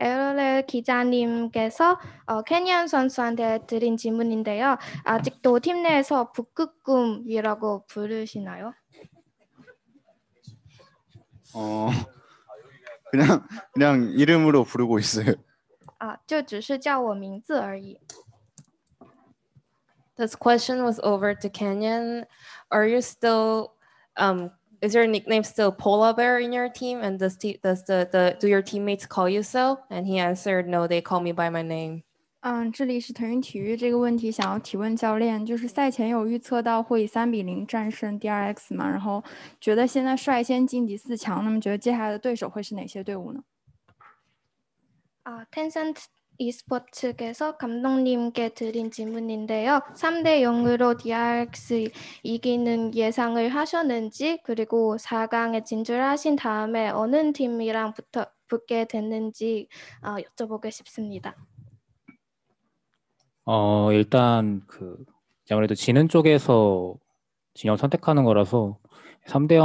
에럴렐 기자님께서 어, 캐니언 선수한테 드린 질문인데요. 아직도 팀 내에서 북극곰이라고 부르시나요? 어 그냥 그냥 이름으로 부르고 있어요. 아, 就只是叫我名字而已. This question was over to Canyon. Are you still um, is your nickname still polar bear in your team and does, te- does the, the do your teammates call you so and he answered no they call me by my name 嗯，这里是腾讯体育这个问题，想要提问教练，就是赛前有预测到会以三比零战胜 DRX 嘛？然后觉得现在率先晋级四强，那么觉得接下来的对手会是哪些队伍呢？啊、uh,，Tencent e스포츠 측에서 감독님께 드린 질문인데요. 3대 0으로 DRX 이기는 예상을 하셨는지 그리고 4강에 진출하신 다음에 어느 팀이랑 붙어, 붙게 됐는지 어, 여쭤보고 싶습니다. 어, 일단 그 아무래도 지는 쪽에서 진영 선택하는 거라서 3대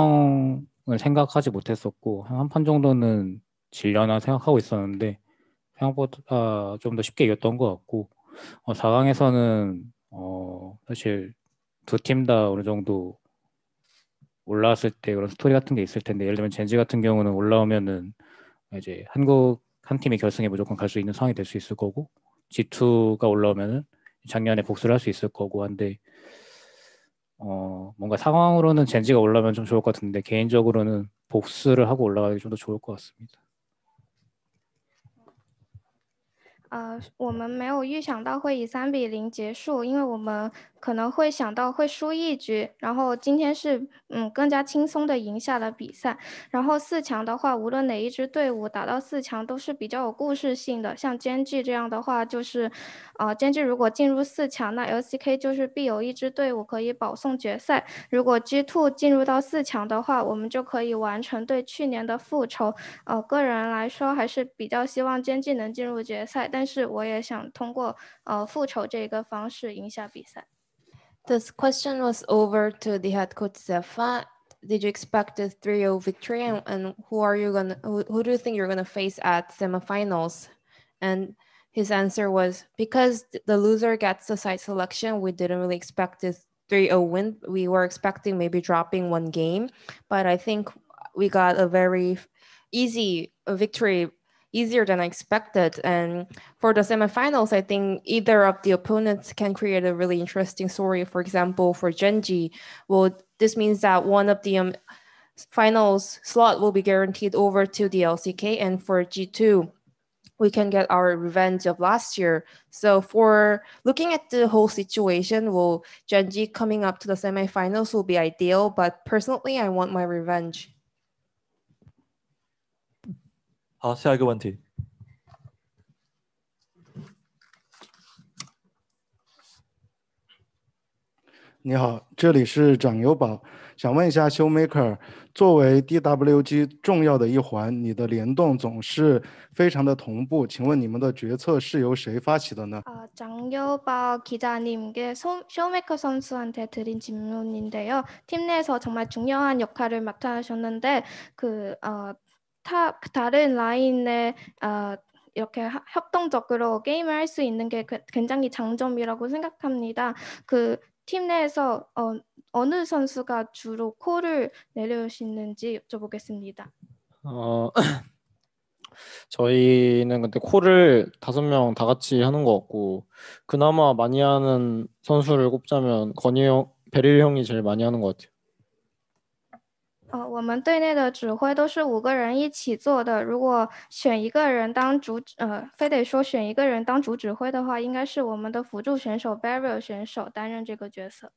0을 생각하지 못했었고 한 판 정도는 질려나 생각하고 있었는데 생각보다 아, 좀더 쉽게 이겼던 것 같고 어, 4강에서는 어, 사실 두 팀 다 어느 정도 올라왔을 때 그런 스토리 같은 게 있을 텐데 예를 들면 젠지 같은 경우는 올라오면은 이제 한국 한 팀이 결승에 무조건 갈 수 있는 상황이 될 수 있을 거고 G2가 올라오면은 작년에 복수를 할 수 있을 거고 한데 어 뭔가 상황으로는 젠지가 올라오면 좀 좋을 것 같은데 개인적으로는 복수를 하고 올라가기 좀 더 좋을 것 같습니다. 呃，我们没有预想到会以三比零结束，因为我们。可能会想到会输一局，然后今天是嗯更加轻松的赢下了比赛。然后四强的话，无论哪一支队伍打到四强都是比较有故事性的。像 GEN 这样的话，就是啊，GEN 如果进入四强，那 LCK 就是必有一支队伍可以保送决赛。如果 G2 进入到四强的话，我们就可以完成对去年的复仇。呃，个人来说还是比较希望 GEN 能进入决赛，但是我也想通过呃复仇这个方式赢下比赛。This question was over to the head coach Zefa. Did you expect a 3-0 victory and, and, who are you gonna who, who do you think you're gonna face at semifinals? And his answer was because the loser gets the side selection, we didn't really expect this 3-0 win. We were expecting maybe dropping one game, but I think we got a very easy victory easier than I expected. And for the semifinals, I think either of the opponents can create a really interesting story. For example, for Genji, well, this means that one of the um, finals slot will be guaranteed over to the LCK, and for G2, we can get our revenge of last year. So for looking at the whole situation, well, Genji coming up to the semifinals will be ideal, but personally, I want my revenge. 好，下一个问题。你好，这里是掌友宝，想问一下 Showmaker 作为 DWG 重要的一环，你的联动总是非常的同步，请问你们的决策是由谁发起的呢？啊，宝님께 Showmaker 선수한테드린질문인데요팀내에서정말중요한역할을맡아셨는데그어 타, 다른 라인에 어, 이렇게 협동적으로 게임을 할 수 있는 게 그, 굉장히 장점이라고 생각합니다. 그 팀 내에서 어, 어느 선수가 주로 콜을 내려오시는지 여쭤보겠습니다. 어, 저희는 근데 콜을 다섯 명 다 같이 하는 것 같고 그나마 많이 하는 선수를 꼽자면 건이 형, 베릴 형이 제일 많이 하는 것 같아요. 呃，我们队内的指挥都是五个人一起做的。如果选一个人当主，呃，非得说选一个人当主指挥的话，应该是我们的辅助选手 Barrel 选手担任这个角色。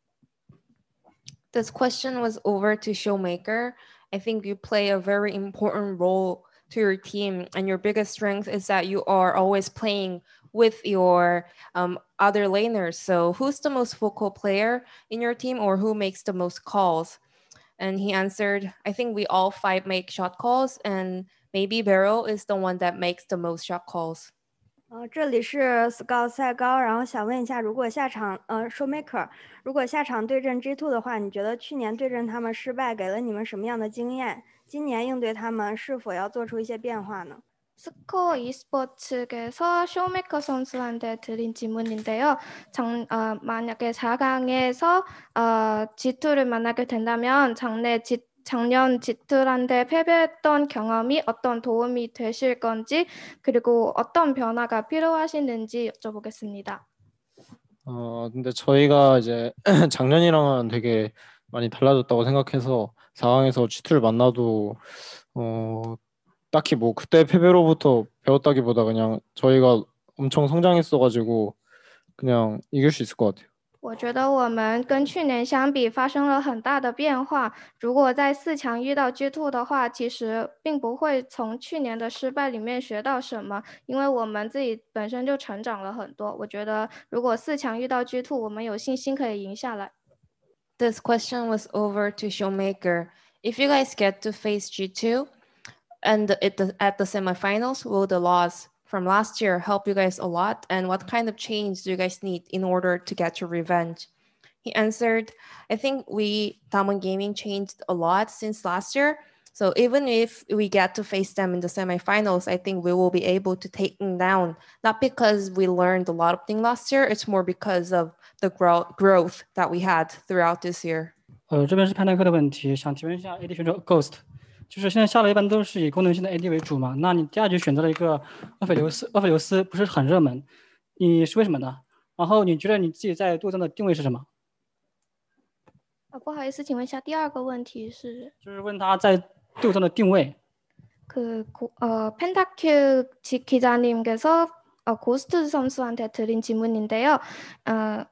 This question was over to Showmaker. I think you play a very important role to your team, and your biggest strength is that you are always playing with your um, other laners. So, who's the most vocal player in your team, or who makes the most calls? And he answered, I think we all five make shot calls, and maybe Barrow is the one that makes the most shot calls. 呃，这里是 Scott 赛高，然后想问一下，如果下场呃 Showmaker，如果下场对阵 G Two 的话，你觉得去年对阵他们失败给了你们什么样的经验？今年应对他们是否要做出一些变化呢？ 스코어 e스포츠에서 쇼메이커 선수한테 드린 질문인데요. 장, 아, 어, 만약에 4강에서 어, G2를 만나게 된다면 장래 G, 작년 G2한테 패배했던 경험이 어떤 도움이 되실 건지 그리고 어떤 변화가 필요하시는지 여쭤보겠습니다. 어 근데 저희가 이제 작년이랑은 되게 많이 달라졌다고 생각해서 4강에서 G2를 만나도 어 딱히 뭐 그때 패배로부터 배웠다기보다 그냥 저희가 엄청 성장했어가지고 그냥 이길 수 있을 것 같아요. 我觉得我们跟去年相比发生了很大的变化。如果在四强遇到 G2 的话，其实并不会从去年的失败里面学到什么，因为我们自己本身就成长了很多。我觉得如果四强遇到 G2，我们有信心可以赢下来。This question was over to Showmaker. If you guys get to face G2, and it, at the semifinals, will the loss from last year help you guys a lot? And what kind of change do you guys need in order to get your revenge? He answered, I think we, Damwon Gaming, changed a lot since last year. So even if we get to face them in the semifinals, I think we will be able to take them down. Not because we learned a lot of things last year, it's more because of the grow growth that we had throughout this year. 呃，这边是派耐克的问题，想提问一下 AD 选手 Ghost 就是现在下了一般都是以功能性 AD 为主嘛，那你第二局选择了一个厄斐琉斯，厄斐琉斯不是很热门，你是为什么呢？然后你觉得你自己在队伍的定位是什么？啊，不好意思，请问一下，第二个问题是？就是问他在队伍的定位。그어펜타큐즈기자님께서어고스트선수한테드린질문인데요어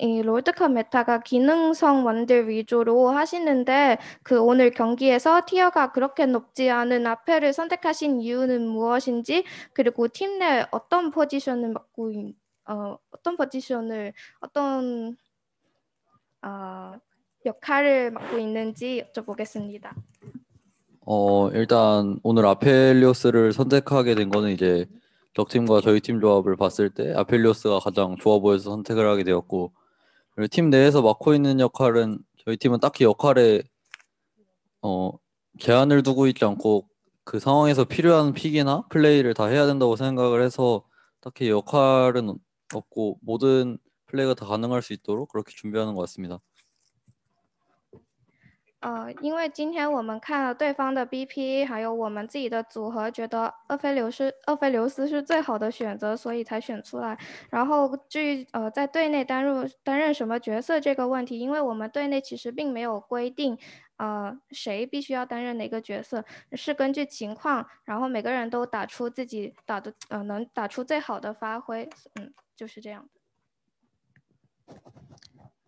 이 롤드컵 메타가 기능성 원딜 위주로 하시는데 그 오늘 경기에서 티어가 그렇게 높지 않은 아페를 선택하신 이유는 무엇인지 그리고 팀 내 어떤 포지션을 맡고 어, 어떤 포지션을 어떤 어, 역할을 맡고 있는지 여쭤보겠습니다. 어 일단 오늘 아펠리오스를 선택하게 된 거는 이제 적팀과 저희 팀 조합을 봤을 때 아펠리오스가 가장 좋아 보여서 선택을 하게 되었고 그리고 팀 내에서 맡고 있는 역할은 저희 팀은 딱히 역할에 어, 제한을 두고 있지 않고 그 상황에서 필요한 픽이나 플레이를 다 해야 된다고 생각을 해서 딱히 역할은 없고 모든 플레이가 다 가능할 수 있도록 그렇게 준비하는 것 같습니다. 呃，因为今天我们看了对方的 BP，还有我们自己的组合，觉得厄斐琉斯，厄斐琉斯是最好的选择，所以才选出来。然后至于呃在队内担任担任什么角色这个问题，因为我们队内其实并没有规定，呃谁必须要担任哪个角色，是根据情况，然后每个人都打出自己打的呃能打出最好的发挥，嗯，就是这样。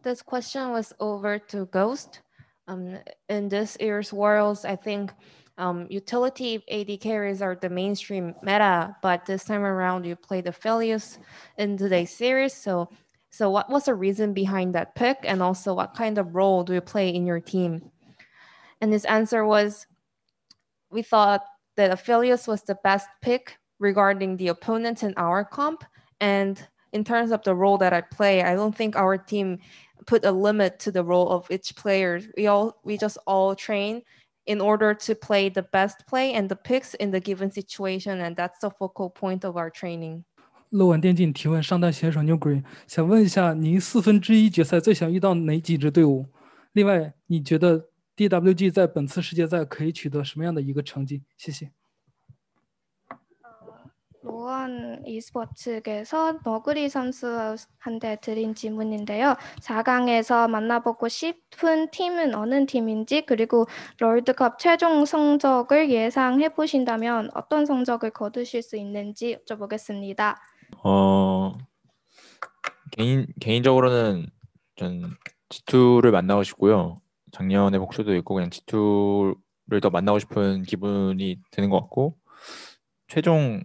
This question was over to Ghost. Um, in this year's Worlds, I think um, utility AD carries are the mainstream meta, but this time around you play the Filius in today's series. So, so what was the reason behind that pick, and also what kind of role do you play in your team? And his answer was, we thought that Aphelios was the best pick regarding the opponent in our comp, and in terms of the role that I play, I don't think our team put a limit to the role of each player. We all we just all train in order to play the best play and the picks in the given situation, and that's the focal point of our training. 漏网电竞提问上代选手 New DWG 在本次世界赛可以取得什么样的一个成绩？谢谢。 노원 e스포츠 측에서 너그리 선수한테 드린 질문인데요. 4강에서 만나보고 싶은 팀은 어느 팀인지 그리고 롤드컵 최종 성적을 예상해 보신다면 어떤 성적을 거두실 수 있는지 여쭤보겠습니다. 어 개인 개인적으로는 전 G2를 만나고 싶고요. 작년에 복수도 있고 그냥 G2를 더 만나고 싶은 기분이 드는 것 같고 최종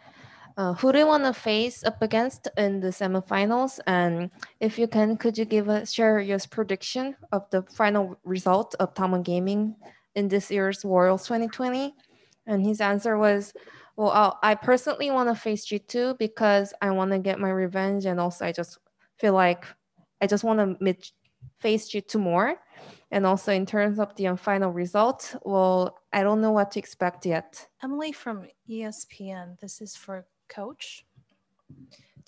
uh, who do you want to face up against in the semifinals? And if you can, could you give us share your prediction of the final result of Tamon Gaming in this year's Worlds 2020? And his answer was, well, I'll, I personally want to face G2 because I want to get my revenge. And also, I just feel like I just want to face G2 more. And also, in terms of the um, final result, well, I don't know what to expect yet. Emily from ESPN, this is for coach.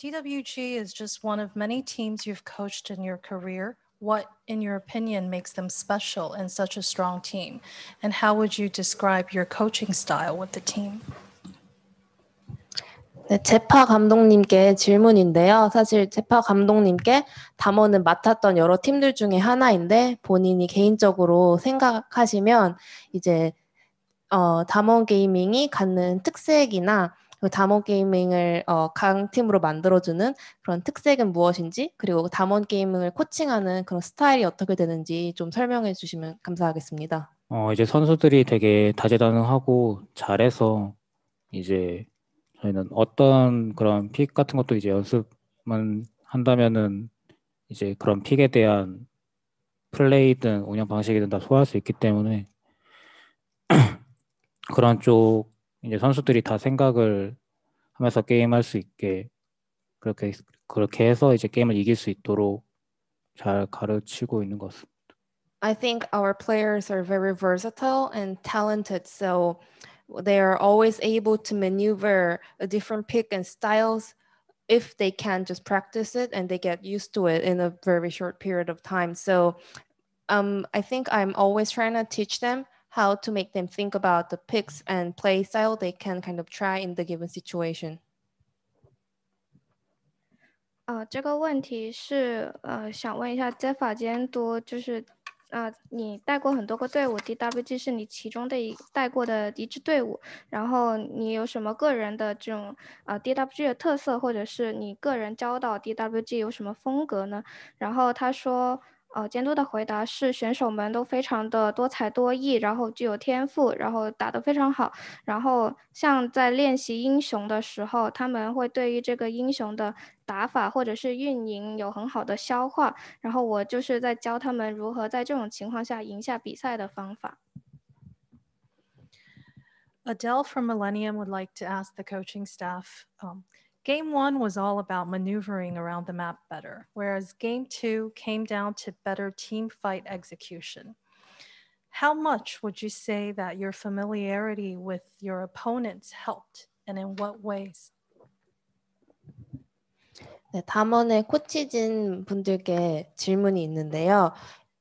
DWG is just one of many teams you've coached in your career. What, in your opinion, makes them special and such a strong team? And how would you describe your coaching style with the team? 네, 제파 감독님께 질문인데요. 사실 제파 감독님께 담원은 맡았던 여러 팀들 중에 하나인데 본인이 개인적으로 생각하시면 이제 어, 담원 게이밍이 갖는 특색이나 그 담원 게이밍을 어, 강팀으로 만들어주는 그런 특색은 무엇인지 그리고 그 담원 게이밍을 코칭하는 그런 스타일이 어떻게 되는지 좀 설명해 주시면 감사하겠습니다. 어, 이제 선수들이 되게 다재다능하고 잘해서 이제 저희는 어떤 그런 픽 같은 것도 이제 연습만 한다면은 이제 그런 픽에 대한 플레이든 운영 방식이든 다 소화할 수 있기 때문에 그런 쪽 이제 선수들이 다 생각을 하면서 게임할 수 있게 그렇게 그렇게 해서 이제 게임을 이길 수 있도록 잘 가르치고 있는 것 같습니다. I think our players are very versatile and talented, so they are always able to maneuver a different pick and styles if they can just practice it and they get used to it in a very short period of time. So um, I think I'm always trying to teach them How to make them think about the picks and play style they can kind of try in the given situation。啊，这个问题是呃，想问一下，在法监督就是啊，你带过很多个队伍，DWG 是你其中的一带过的一支队伍，然后你有什么个人的这种啊，DWG 的特色，或者是你个人教导 DWG 有什么风格呢？然后他说。哦，监督的回答是选手们都非常的多才多艺，然后具有天赋，然后打得非常好。然后像在练习英雄的时候，他们会对于这个英雄的打法或者是运营有很好的消化。然后我就是在教他们如何在这种情况下赢下比赛的方法。Adel e from Millennium would like to ask the coaching staff，嗯。Game one was all about maneuvering around the map better, whereas game two came down to better team fight execution. How much would you say that your familiarity with your opponents helped, and in what ways? 네, 담원의 코치진 분들께 질문이 있는데요.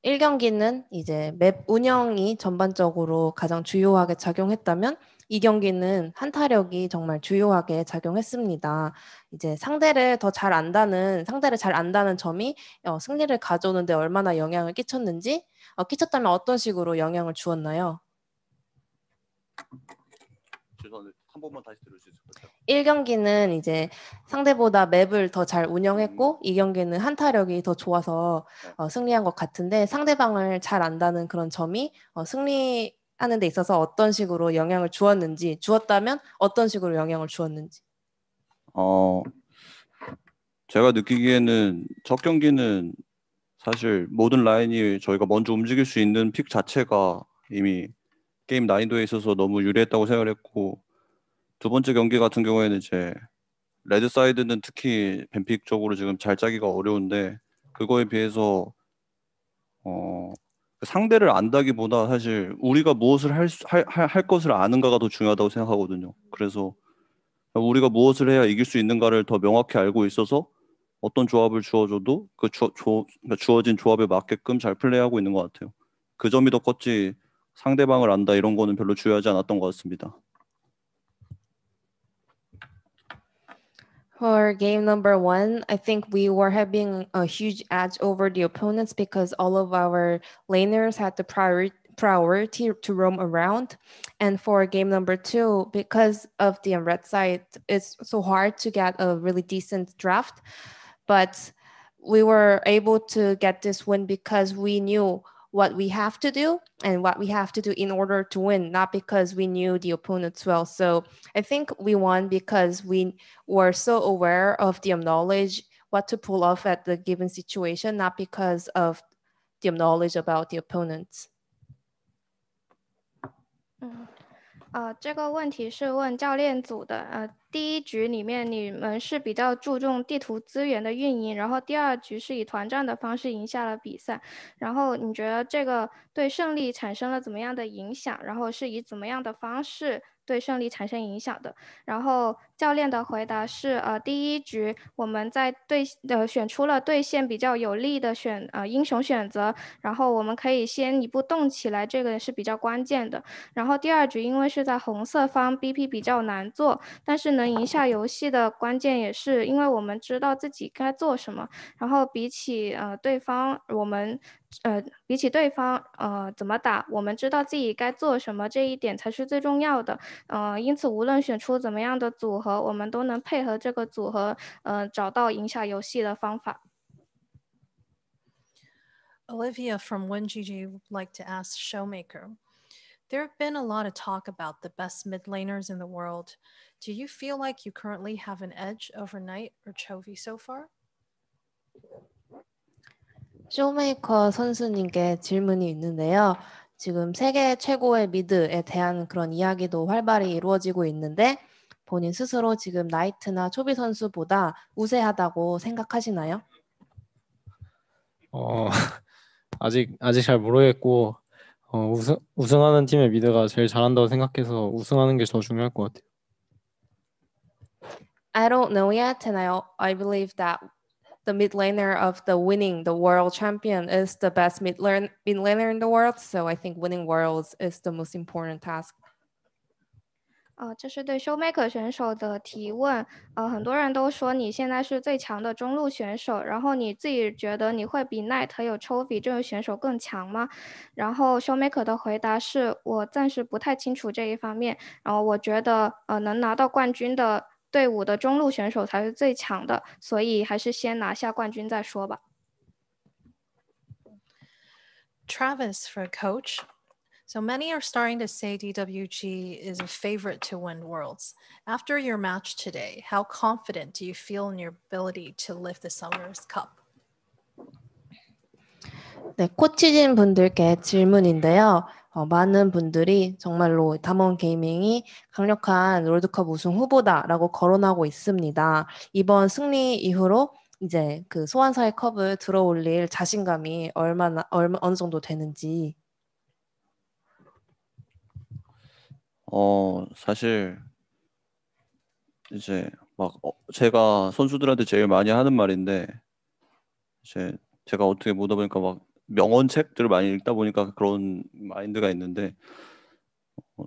1경기는 이제 맵 운영이 전반적으로 가장 주요하게 작용했다면 이 경기는 한타력이 정말 주요하게 작용했습니다. 이제 상대를 더 잘 안다는 상대를 잘 안다는 점이 어, 승리를 가져오는데 얼마나 영향을 끼쳤는지 어, 끼쳤다면 어떤 식으로 영향을 주었나요? 한 번만 다시 들을 수 있을까요? 1경기는 이제 상대보다 맵을 더 잘 운영했고 음. 이 경기는 한타력이 더 좋아서 네. 어, 승리한 것 같은데 상대방을 잘 안다는 그런 점이 어, 승리 하는 데 있어서 어떤 식으로 영향을 주었는지 주었다면 어떤 식으로 영향을 주었는지 어 제가 느끼기에는 첫 경기는 사실 모든 라인이 저희가 먼저 움직일 수 있는 픽 자체가 이미 게임 난이도에 있어서 너무 유리했다고 생각을 했고 두 번째 경기 같은 경우에는 이제 레드 사이드는 특히 뱀픽 쪽으로 지금 잘 짜기가 어려운데 그거에 비해서 어 상대를 안다기보다 사실 우리가 무엇을 할, 수, 할, 할 것을 아는가가 더 중요하다고 생각하거든요. 그래서 우리가 무엇을 해야 이길 수 있는가를 더 명확히 알고 있어서 어떤 조합을 주어줘도 그 주, 조, 그러니까 주어진 조합에 맞게끔 잘 플레이하고 있는 것 같아요. 그 점이 더 컸지 상대방을 안다 이런 거는 별로 중요하지 않았던 것 같습니다. for game number one, I think we were having a huge edge over the opponents because all of our laners had the priority to roam around. And for game number two, because of the red side, it's so hard to get a really decent draft. But we were able to get this win because we knew what we have to do and what we have to do in order to win, not because we knew the opponents well. So I think we won because we were so aware of the knowledge what to pull off at the given situation, not because of the knowledge about the opponents. Mm. 啊，这个问题是问教练组的。呃，第一局里面你们是比较注重地图资源的运营，然后第二局是以团战的方式赢下了比赛。然后你觉得这个对胜利产生了怎么样的影响？然后是以怎么样的方式对胜利产生影响的？然后。教练的回答是：呃，第一局我们在对呃选出了对线比较有利的选呃英雄选择，然后我们可以先一步动起来，这个是比较关键的。然后第二局因为是在红色方 BP 比较难做，但是能赢下游戏的关键也是因为我们知道自己该做什么。然后比起呃对方我们呃比起对方呃怎么打，我们知道自己该做什么，这一点才是最重要的。嗯，因此无论选出怎么样的组合。合，我们都能配合这个组合，呃，找到赢下游戏的方法。Olivia from WinGG would like to ask Showmaker. There have been a lot of talk about the best mid laners in the world. Do you feel like you currently have an edge over Knight or Chovy so far? Showmaker 선수님께 질문이 있는데요. 지금 세계 최고의 미드에 대한 그런 이야기도 활발히 이루어지고 있는데 본인 스스로 지금 나이트나 초비 선수보다 우세하다고 생각하시나요? 어, 아직 아직 잘 모르겠고 어, 우승 우승하는 팀의 미드가 제일 잘한다고 생각해서 우승하는 게 더 중요할 것 같아요. I don't know yet, and I I believe that the mid laner of the winning the world champion is the best mid laner in the world. So I think winning worlds is the most important task 哦，这是对 Showmaker 选手的提问。呃，很多人都说你现在是最强的中路选手，然后你自己觉得你会比 Knight 有抽 y 这个选手更强吗？然后 Showmaker 的回答是我暂时不太清楚这一方面。然后我觉得，呃，能拿到冠军的队伍的中路选手才是最强的，所以还是先拿下冠军再说吧。Travis for coach。So many are starting to say DWG is a favorite to win worlds. After your match today, how confident do you feel in your ability to lift the summer's cup? 네, 코치진 분들께 질문인데요. 어, 많은 분들이 정말로 담원 게이밍이 강력한 롤드컵 우승 후보다라고 거론하고 있습니다. 이번 승리 이후로 이제 그 소환사의 컵을 들어올릴 자신감이 얼마나 얼마 어느 정도 되는지 어 사실 이제 막 어, 제가 선수들한테 제일 많이 하는 말인데 이제 제가 어떻게 보다 보니까 막 명언책들을 많이 읽다 보니까 그런 마인드가 있는데 어,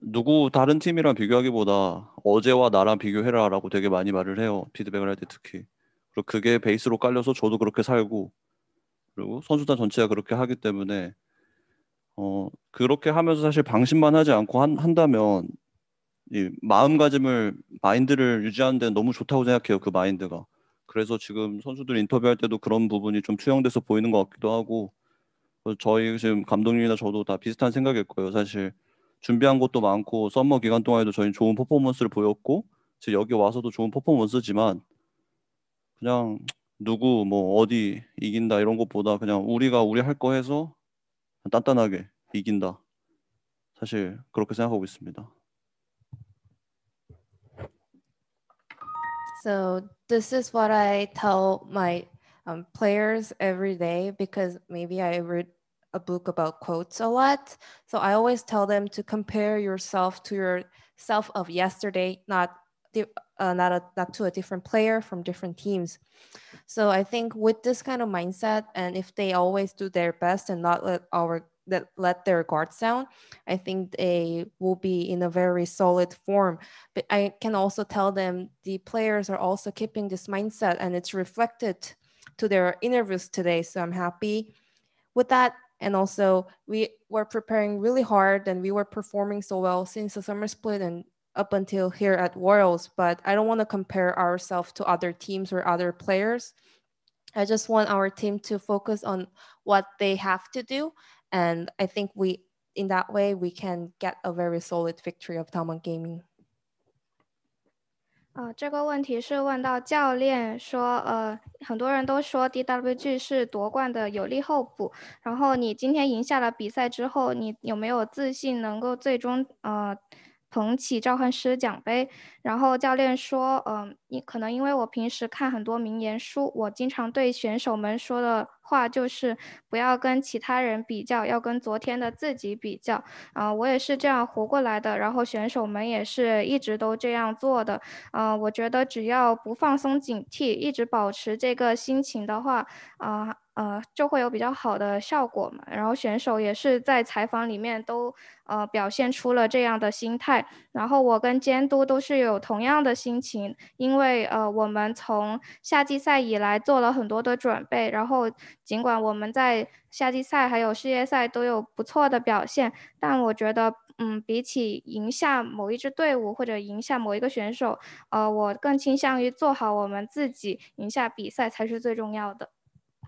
누구 다른 팀이랑 비교하기보다 어제와 나랑 비교해라라고 되게 많이 말을 해요 피드백을 할 때 특히 그리고 그게 베이스로 깔려서 저도 그렇게 살고 그리고 선수단 전체가 그렇게 하기 때문에 어, 그렇게 하면서 사실 방심만 하지 않고 한, 한다면 이 마음가짐을 마인드를 유지하는 데 너무 좋다고 생각해요. 그 마인드가. 그래서 지금 선수들 인터뷰할 때도 그런 부분이 좀 투영돼서 보이는 것 같기도 하고 저희 지금 감독님이나 저도 다 비슷한 생각일 거예요. 사실 준비한 것도 많고 썸머 기간 동안에도 저희는 좋은 퍼포먼스를 보였고 지금 여기 와서도 좋은 퍼포먼스지만 그냥 누구 뭐 어디 이긴다 이런 것보다 그냥 우리가 우리 할 거 해서 단단하게 이긴다. 사실 그렇게 생각하고 있습니다. So this is what I tell my um, players every day because maybe I read a book about quotes a lot. So I always tell them to compare yourself to yourself of yesterday, not uh, not a, not to a different player from different teams. So I think with this kind of mindset, and if they always do their best and not let our that let their guards down, I think they will be in a very solid form. But I can also tell them the players are also keeping this mindset and it's reflected to their interviews today. So I'm happy with that. And also we were preparing really hard and we were performing so well since the summer split and up until here at Worlds, but I don't want to compare ourselves to other teams or other players. I just want our team to focus on what they have to do. And I think we, in that way, we can get a very solid victory of Taiwan Gaming. 呃，这个问题是问到教练说，呃，很多人都说 DWG 是夺冠的有力候补，然后你今天赢下了比赛之后，你有没有自信能够最终呃捧起召唤师奖杯，然后教练说：“嗯，因可能因为我平时看很多名言书，我经常对选手们说的话就是不要跟其他人比较，要跟昨天的自己比较。啊，我也是这样活过来的。然后选手们也是一直都这样做的。啊，我觉得只要不放松警惕，一直保持这个心情的话，啊。”呃，就会有比较好的效果嘛。然后选手也是在采访里面都呃表现出了这样的心态。然后我跟监督都是有同样的心情，因为呃我们从夏季赛以来做了很多的准备。然后尽管我们在夏季赛还有世界赛都有不错的表现，但我觉得嗯比起赢下某一支队伍或者赢下某一个选手，呃我更倾向于做好我们自己，赢下比赛才是最重要的。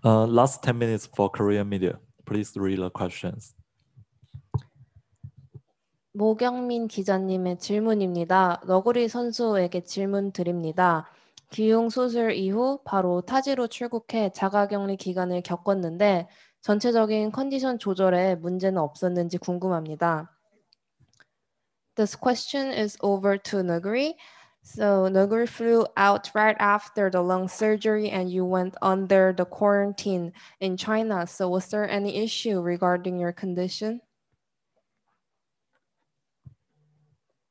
Uh, last 10 minutes for Korean media. Please read the questions. 모경민 기자님의 질문입니다. 너구리 선수에게 질문 드립니다. 기흉 수술 이후 바로 타지로 출국해 자가격리 기간을 겪었는데 전체적인 컨디션 조절에 문제는 없었는지 궁금합니다. This question is over to Naguri. So Nogur flew out right after the lung surgery and you went under the quarantine in China. So was there any issue regarding your condition?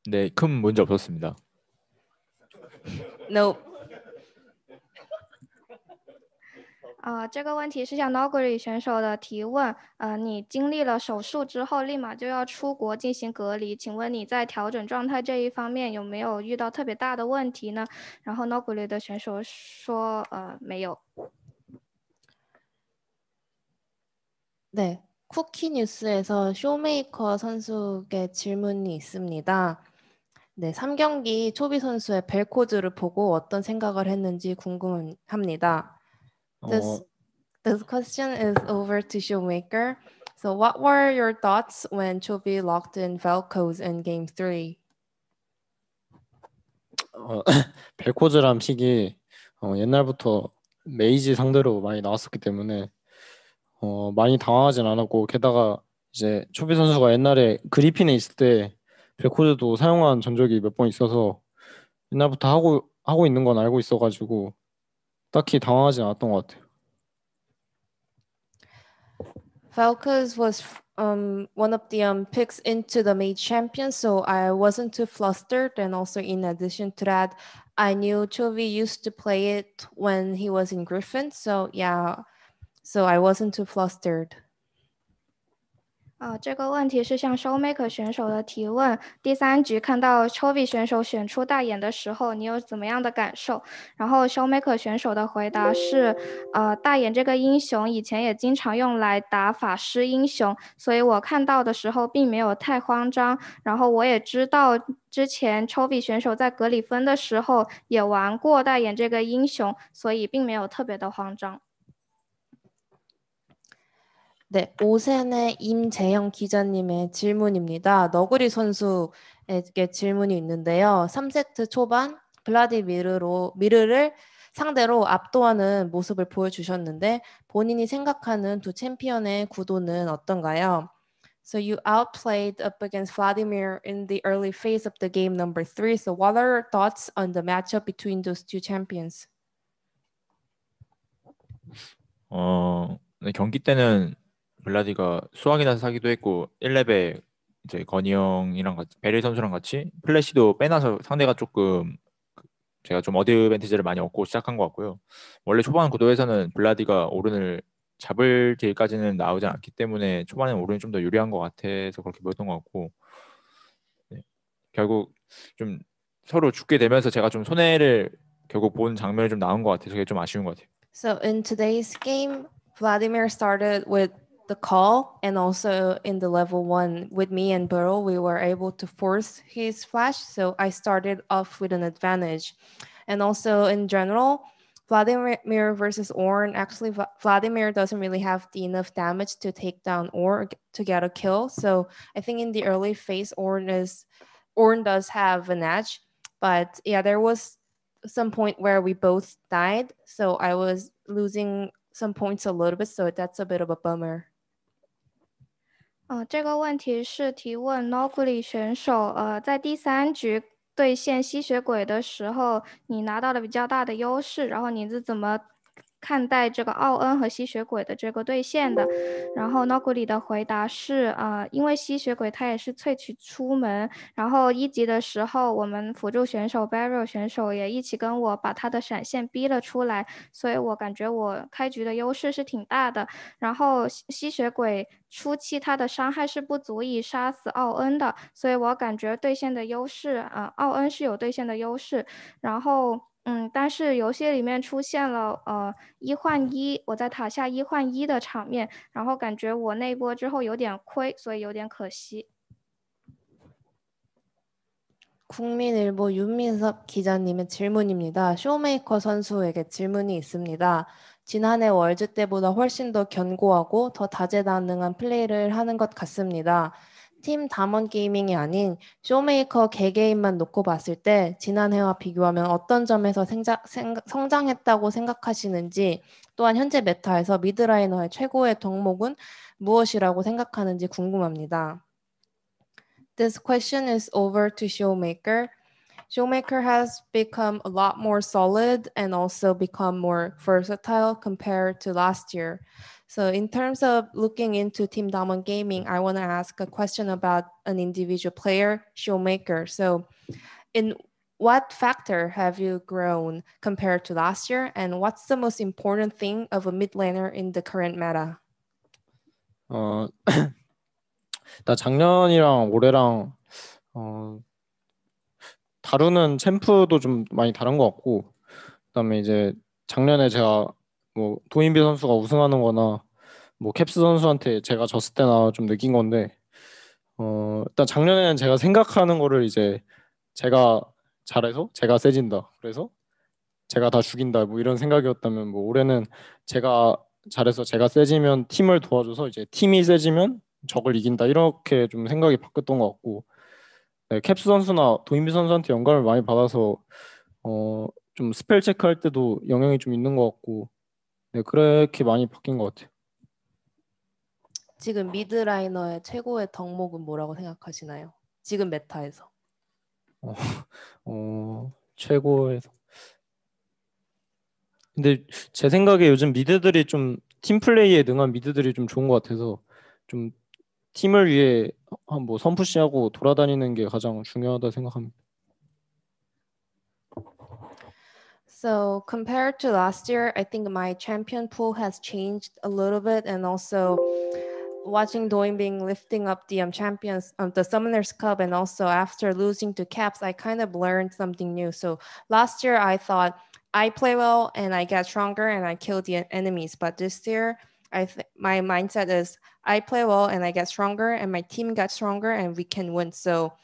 네, 큰 문제 없었습니다. No 呃，这个问题是向 Nogri 选手的提问。呃，你经历了手术之后，立马就要出国进行隔离，请问你在调整状态这一方面有没有遇到特别大的问题呢？然后 Nogri 的选手说，呃，没有。 네, 쿠키 뉴스에서 쇼메이커 선수께 질문이 있습니다. 네, 3경기 초비 선수의 벨코즈를 보고 어떤 생각을 했는지 궁금합니다. 어. This this question is over to Shoemaker. So, what were your thoughts when Chovy locked in Velcos in Game 3? 어, 벨코즈람 식이 어, 옛날부터 메이지 상대로 많이 나왔었기 때문에 어, 많이 당황하진 않았고 게다가 이제 초비 선수가 옛날에 그리핀에 있을 때 벨코즈도 사용한 전적이 몇 번 있어서 옛날부터 하고 하고 있는 건 알고 있어가지고 딱히 당황하지 않았던 것 같아요. was um, one of the um, picks into the main champion, so I wasn't too flustered. And also, in addition to that, I knew Chovy used to play it when he was in Griffin, so yeah, so I wasn't too flustered. 啊，这个问题是向 Showmaker 选手的提问。第三局看到 Chovy 选手选出大眼的时候，你有怎么样的感受？然后 Showmaker 选手的回答是：呃，大眼这个英雄以前也经常用来打法师英雄，所以我看到的时候并没有太慌张。然后我也知道之前 Chovy 选手在格里芬的时候也玩过大眼这个英雄，所以并没有特别的慌张。 네, 오세네 임재영 기자님의 질문입니다. 너구리 선수에게 질문이 있는데요. 3세트 초반 블라디미르로 미르를 상대로 압도하는 모습을 보여주셨는데 본인이 생각하는 두 챔피언의 구도는 어떤가요? So you outplayed up against Vladimir in the early phase of the game number three. So what are your thoughts on the matchup between those two champions? 어 경기 때는 블라디가 수학이 나 사기도 했고 1렙에 이제 건이 형이랑 같이 베릴 선수랑 같이 플래시도 빼놔서 상대가 조금 그, 제가 좀 어드밴티지를 많이 얻고 시작한 것 같고요. 원래 초반 구도에서는 블라디가 오른을 잡을 길까지는 나오지 않기 때문에 초반에 오른이 좀 더 유리한 것 같아서 그렇게 보였던 것 같고 네. 결국 좀 서로 죽게 되면서 제가 좀 손해를 결국 본 장면이 좀 나온 것 같아서 그게 좀 아쉬운 것 같아요. So in today's game, Vladimir started with the call and also in the level one with me and Burrow, we were able to force his flash. So I started off with an advantage. And also in general, Vladimir versus Orn, actually Vladimir doesn't really have enough damage to take down Orn to get a kill. So I think in the early phase, Orn is Orn does have an edge. But yeah, there was some point where we both died. So I was losing some points a little bit. So that's a bit of a bummer. 嗯，这个问题是提问 nogly 选手，呃，在第三局对线吸血鬼的时候，你拿到了比较大的优势，然后你是怎么？看待这个奥恩和吸血鬼的这个对线的，然后诺古里的回答是啊，因为吸血鬼他也是萃取出门，然后一级的时候，我们辅助选手 b a r r l 选手也一起跟我把他的闪现逼了出来，所以我感觉我开局的优势是挺大的。然后吸血鬼初期他的伤害是不足以杀死奥恩的，所以我感觉对线的优势啊，奥恩是有对线的优势，然后。嗯，但是游戏里面出现了呃一换一，我在塔下一换一的场面，然后感觉我那一波之后有点亏，所以有点可惜。 국민일보 윤민섭 기자님의 질문입니다. 쇼메이커 선수에게 질문이 있습니다. 지난해 월즈 때보다 훨씬 더 견고하고 더 다재다능한 플레이를 하는 것 같습니다. 팀 담원 게이밍이 아닌 쇼메이커 개개인만 놓고 봤을 때 지난해와 비교하면 어떤 점에서 생자, 생, 성장했다고 생각하시는지 또한 현재 메타에서 미드라이너의 최고의 덕목은 무엇이라고 생각하는지 궁금합니다. This question is over to Showmaker. Showmaker has become a lot more solid and also become more versatile compared to last year. So in terms of looking into Team Diamond Gaming, I want to ask a question about an individual player, Showmaker. So in what factor have you grown compared to last year? And what's the most important thing of a mid laner in the current meta? 어, 나 작년이랑 올해랑 어, 다루는 챔프도 좀 많이 다른 것 같고 그다음에 이제 작년에 제가 뭐 도인비 선수가 우승하는 거나 뭐 캡스 선수한테 제가 졌을 때나 좀 느낀 건데 어 일단 작년에는 제가 생각하는 거를 이제 제가 잘해서 제가 세진다 그래서 제가 다 죽인다 뭐 이런 생각이었다면 뭐 올해는 제가 잘해서 제가 세지면 팀을 도와줘서 이제 팀이 세지면 적을 이긴다 이렇게 좀 생각이 바뀌었던 것 같고 네, 캡스 선수나 도인비 선수한테 영감을 많이 받아서 어좀 스펠 체크할 때도 영향이 좀 있는 것 같고 네, 그렇게 많이 바뀐 것 같아요. 지금 미드라이너의 최고의 덕목은 뭐라고 생각하시나요? 지금 메타에서. 어, 어 최고에서. 근데 제 생각에 요즘 미드들이 좀 팀플레이에 능한 미드들이 좀 좋은 것 같아서 좀 팀을 위해 한 뭐 선푸시하고 돌아다니는 게 가장 중요하다 생각합니다. So compared to last year, I think my champion pool has changed a little bit, and also watching Doing being lifting up the um, champions, um, the Summoners Cup, and also after losing to Caps, I kind of learned something new. So last year, I thought I play well and I get stronger and I kill the enemies, but this year. I th- my mindset is I play well and I get stronger and my team gets stronger and we can win. So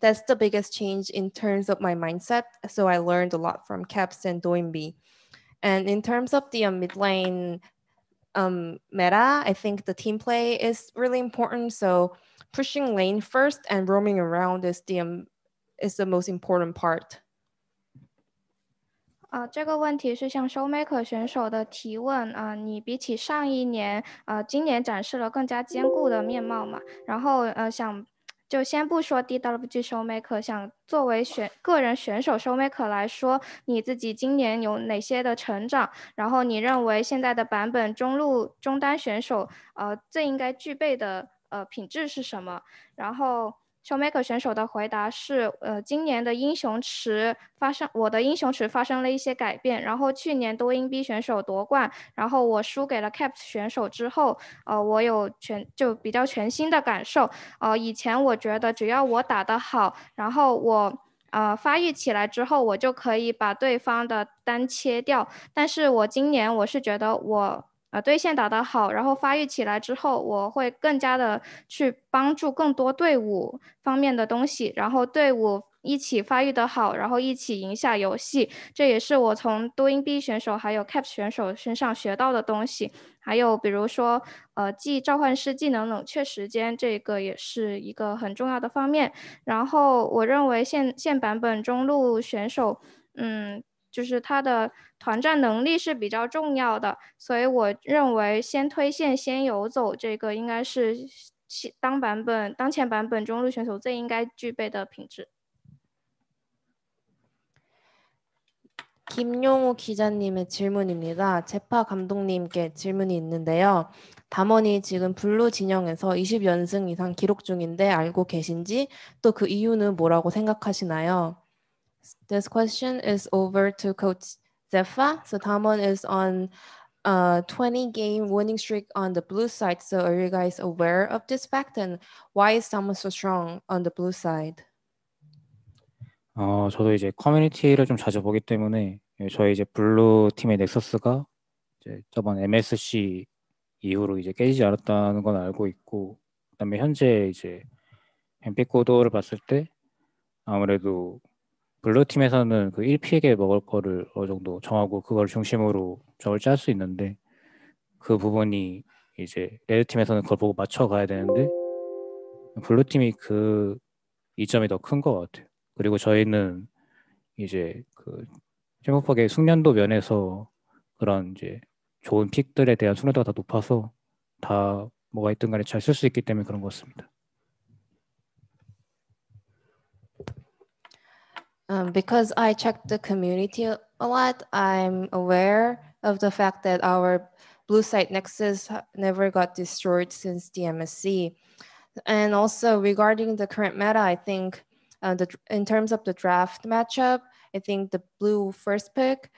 that's the biggest change in terms of my mindset. So I learned a lot from Caps and Doimbi. And in terms of the um, mid lane um, meta, I think the team play is really important. So pushing lane first and roaming around is the um, is the most important part. 啊、呃，这个问题是向 Showmaker 选手的提问啊、呃。你比起上一年，呃，今年展示了更加坚固的面貌嘛？然后呃，想就先不说 DWG Showmaker，想作为选个人选手 Showmaker 来说，你自己今年有哪些的成长？然后你认为现在的版本中路中单选手，呃，最应该具备的呃品质是什么？然后。Showmaker 选手的回答是：呃，今年的英雄池发生，我的英雄池发生了一些改变。然后去年多音 B 选手夺冠，然后我输给了 Caps 选手之后，呃，我有全就比较全新的感受。呃，以前我觉得只要我打得好，然后我呃发育起来之后，我就可以把对方的单切掉。但是我今年我是觉得我。啊，对线打得好，然后发育起来之后，我会更加的去帮助更多队伍方面的东西，然后队伍一起发育的好，然后一起赢下游戏。这也是我从多英 B 选手还有 Cap 选手身上学到的东西。还有比如说，呃，记召唤师技能冷却时间，这个也是一个很重要的方面。然后我认为现现版本中路选手，嗯。就是他的团战能力是比较重要的，所以我认为先推线、先游走这个应该是当版本当前版本中路选手最应该具备的品质。김용욱기자님의질문입니다재파감독님께질문이있는데요다몬이지금블루진영에서20연승이상기록중인데알고계신지또그이유는뭐라고생각하시나요 This question is over to Coach z e p a So Tamon is on a 20 game winning streak on the blue side. So are you guys aware of this fact and why is t a m so strong on the blue side? 어, 저도 이제 커뮤니티를 좀 자주 보기 때문에 저희 이제 블루 팀의 넥서스가 이제 저번 MSC 이후로 이제 깨지지 않았다는 건 알고 있고 그다음에 현재 이제 엠피코도를 봤을 때 아무래도 블루 팀에서는 그 1픽에 먹을 거를 어느 정도 정하고 그걸 중심으로 적을 짤 수 있는데 그 부분이 이제 레드 팀에서는 그걸 보고 맞춰 가야 되는데 블루 팀이 그 이점이 더 큰 것 같아요. 그리고 저희는 이제 그 팀워크의 숙련도 면에서 그런 이제 좋은 픽들에 대한 숙련도가 다 높아서 다 뭐가 있든 간에 잘 쓸 수 있기 때문에 그런 것 같습니다. Um, because I check the community a lot, I'm aware of the fact that our blue site nexus never got destroyed since the MSC. And also regarding the current meta, I think uh, the, in terms of the draft matchup, I think the blue first pick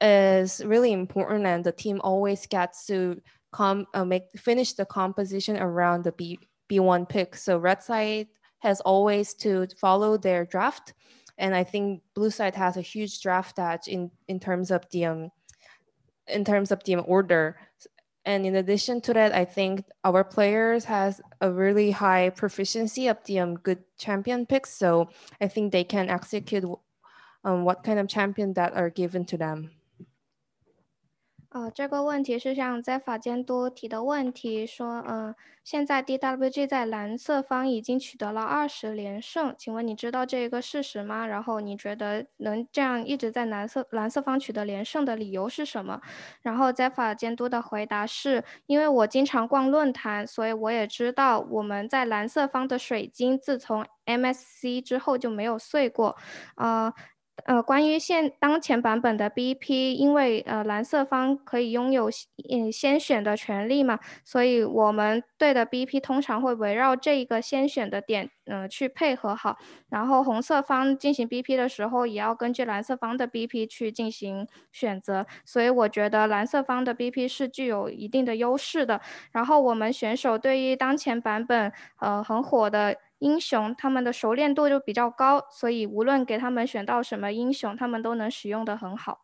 is really important and the team always gets to uh, make finish the composition around the B- B1 pick. So red side has always to follow their draft and I think Blue Side has a huge draft edge in, in terms of the um, in terms of the order. And in addition to that, I think our players has a really high proficiency of the um, good champion picks. So I think they can execute um, what kind of champion that are given to them. 呃，这个问题是像在法监督提的问题，说，嗯，现在 DWG 在蓝色方已经取得了二十连胜，请问你知道这个事实吗？然后你觉得能这样一直在蓝色蓝色方取得连胜的理由是什么？然后在法监督的回答是，因为我经常逛论坛，所以我也知道我们在蓝色方的水晶自从 MSC 之后就没有碎过，啊。呃，关于现当前版本的 BP，因为呃蓝色方可以拥有嗯先选的权利嘛，所以我们对的 BP 通常会围绕这一个先选的点嗯去配合好。然后红色方进行 BP 的时候，也要根据蓝色方的 BP 去进行选择。所以我觉得蓝色方的 BP 是具有一定的优势的。然后我们选手对于当前版本呃很火的。英雄他们的熟练度就比较高，所以无论给他们选到什么英雄，他们都能使用的很好。